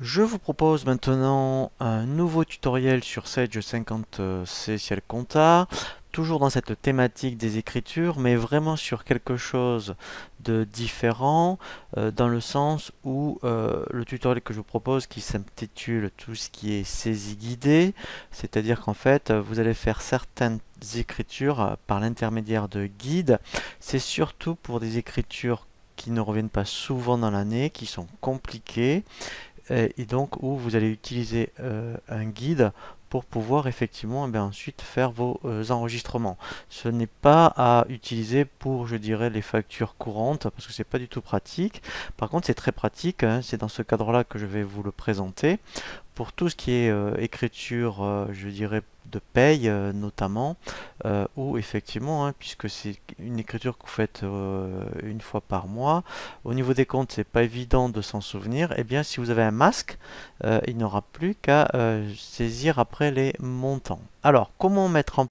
Je vous propose maintenant un nouveau tutoriel sur Sage 50C euh, Ciel Compta, toujours dans cette thématique des écritures, mais vraiment sur quelque chose de différent, euh, dans le sens où euh, le tutoriel que je vous propose, qui s'intitule tout ce qui est saisie guidée, c'est-à-dire qu'en fait, vous allez faire certaines écritures par l'intermédiaire de guides, c'est surtout pour des écritures qui ne reviennent pas souvent dans l'année, qui sont compliquées et, donc où vous allez utiliser euh, un guide pour pouvoir effectivement eh ensuite faire vos euh, enregistrements. Ce n'est pas à utiliser pour, je dirais, les factures courantes, parce que ce n'est pas du tout pratique. Par contre, c'est très pratique, hein. c'est dans ce cadre-là que je vais vous le présenter, pour tout ce qui est euh, écriture, euh, je dirais, de paye euh, notamment, ou effectivement, hein, puisque c'est une écriture que vous faites une fois par mois, au niveau des comptes, c'est pas évident de s'en souvenir, et eh bien si vous avez un masque, il n'aura plus qu'à saisir après les montants. Alors, comment mettre en